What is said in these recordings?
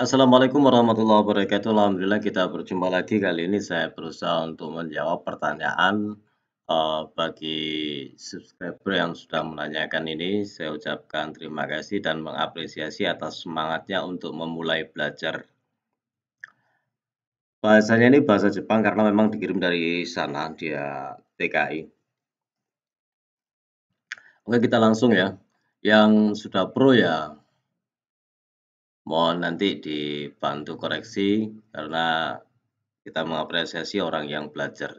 Assalamualaikum warahmatullahi wabarakatuh. Alhamdulillah kita berjumpa lagi kali ini saya berusaha untuk menjawab pertanyaan uh, bagi subscriber yang sudah menanyakan ini. Saya ucapkan terima kasih dan mengapresiasi atas semangatnya untuk memulai belajar. Bahasanya ini bahasa Jepang karena memang dikirim dari sana dia TKI. Oke kita langsung ya. Yang sudah pro ya Mohon nanti dibantu koreksi karena kita mengapresiasi orang yang belajar.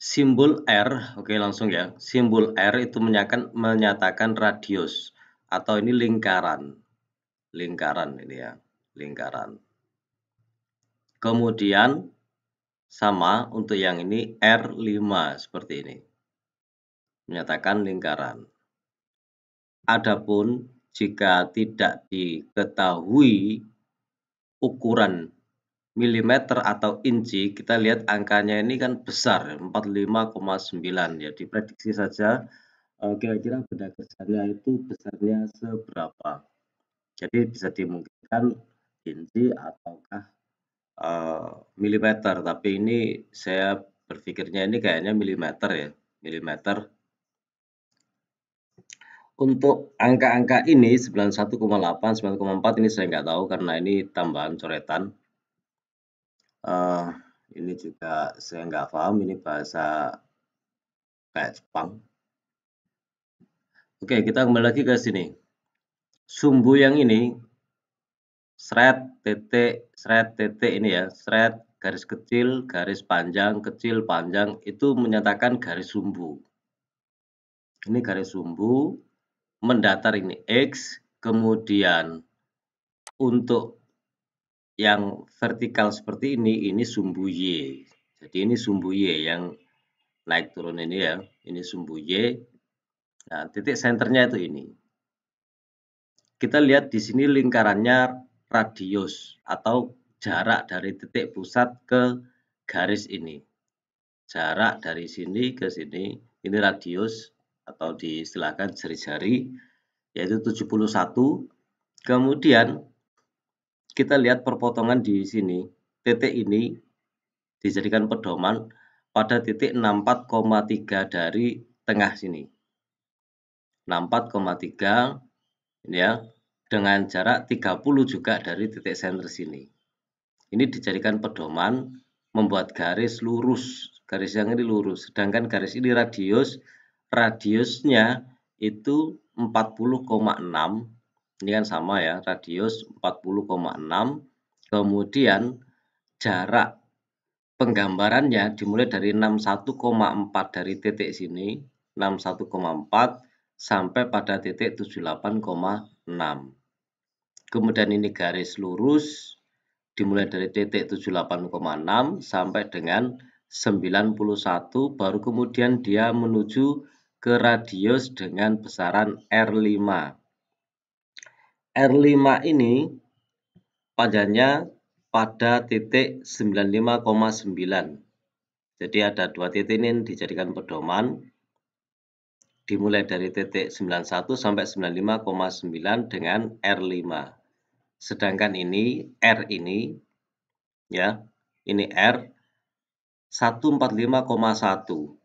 Simbol R, oke langsung ya. Simbol R itu menyatakan, menyatakan radius atau ini lingkaran. Lingkaran ini ya, lingkaran. Kemudian sama untuk yang ini R5 seperti ini. Menyatakan lingkaran. Adapun jika tidak diketahui ukuran milimeter atau inci, kita lihat angkanya ini kan besar, 45,9. Ya, diprediksi saja eh, kira-kira benda kerjanya itu besarnya seberapa. Jadi bisa dimungkinkan inci ataukah uh, milimeter, tapi ini saya berpikirnya ini kayaknya milimeter ya, milimeter untuk angka-angka ini 91,8, 9,4 ini saya nggak tahu karena ini tambahan coretan. Uh, ini juga saya nggak paham, ini bahasa kayak Jepang. Oke, kita kembali lagi ke sini. Sumbu yang ini, seret, titik, seret, titik ini ya, seret, garis kecil, garis panjang, kecil, panjang, itu menyatakan garis sumbu. Ini garis sumbu, mendatar ini X, kemudian untuk yang vertikal seperti ini, ini sumbu Y. Jadi ini sumbu Y yang naik turun ini ya, ini sumbu Y. Nah, titik senternya itu ini. Kita lihat di sini lingkarannya radius atau jarak dari titik pusat ke garis ini. Jarak dari sini ke sini, ini radius atau disilahkan jari-jari yaitu 71. Kemudian kita lihat perpotongan di sini. Titik ini dijadikan pedoman pada titik 64,3 dari tengah sini. 64,3 ya dengan jarak 30 juga dari titik center sini. Ini dijadikan pedoman membuat garis lurus. Garis yang ini lurus, sedangkan garis ini radius radiusnya itu 40,6 ini kan sama ya radius 40,6 kemudian jarak penggambarannya dimulai dari 61,4 dari titik sini 61,4 sampai pada titik 78,6 kemudian ini garis lurus dimulai dari titik 78,6 sampai dengan 91 baru kemudian dia menuju ke radius dengan besaran R5. R5 ini panjangnya pada titik 95,9. Jadi ada dua titik ini dijadikan pedoman. Dimulai dari titik 91 sampai 95,9 dengan R5. Sedangkan ini R ini ya, ini R 145,1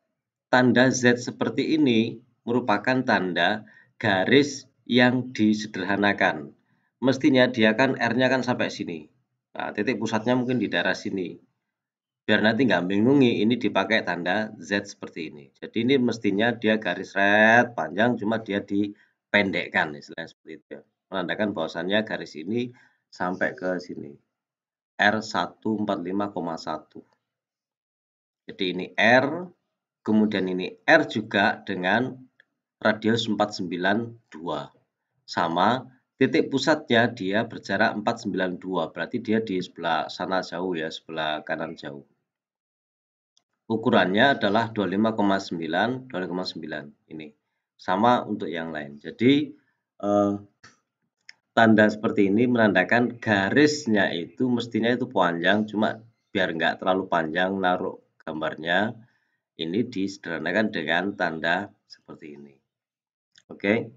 Tanda Z seperti ini merupakan tanda garis yang disederhanakan. Mestinya dia kan R-nya kan sampai sini. Nah, titik pusatnya mungkin di daerah sini. Biar nanti nggak bingungi, ini dipakai tanda Z seperti ini. Jadi ini mestinya dia garis red panjang, cuma dia dipendekkan istilahnya seperti itu. Ya. Menandakan bahwasannya garis ini sampai ke sini. R145,1. Jadi ini R Kemudian ini R juga dengan radius 492. Sama, titik pusatnya dia berjarak 492, berarti dia di sebelah sana jauh ya, sebelah kanan jauh. Ukurannya adalah 25,9, 25,9 ini. Sama untuk yang lain. Jadi eh, tanda seperti ini menandakan garisnya itu mestinya itu panjang, cuma biar nggak terlalu panjang naruh gambarnya ini disederhanakan dengan tanda seperti ini. Oke.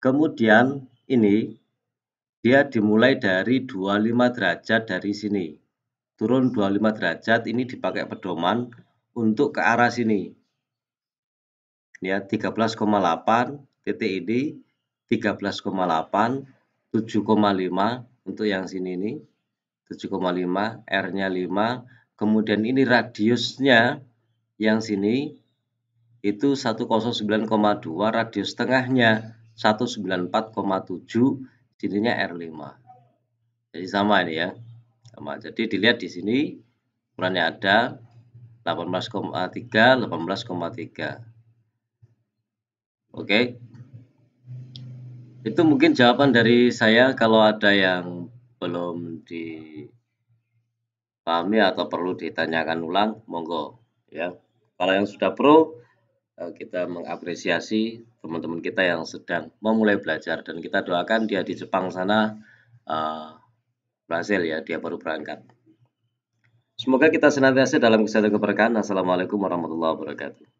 Kemudian ini dia dimulai dari 25 derajat dari sini. Turun 25 derajat ini dipakai pedoman untuk ke arah sini. Ya, 13,8 titik ini 13,8 7,5 untuk yang sini ini 7,5 R nya 5 kemudian ini radiusnya yang sini itu 109,2 radius tengahnya 194,7 sininya R5 jadi sama ini ya sama jadi dilihat di sini ukurannya ada 18,3 18,3 oke itu mungkin jawaban dari saya kalau ada yang belum dipahami atau perlu ditanyakan ulang monggo ya kalau yang sudah pro, eh, kita mengapresiasi teman-teman kita yang sedang memulai belajar dan kita doakan dia di Jepang sana uh, berhasil ya, dia baru berangkat. Semoga kita senantiasa dalam kesehatan keberkahan. Assalamualaikum warahmatullahi wabarakatuh.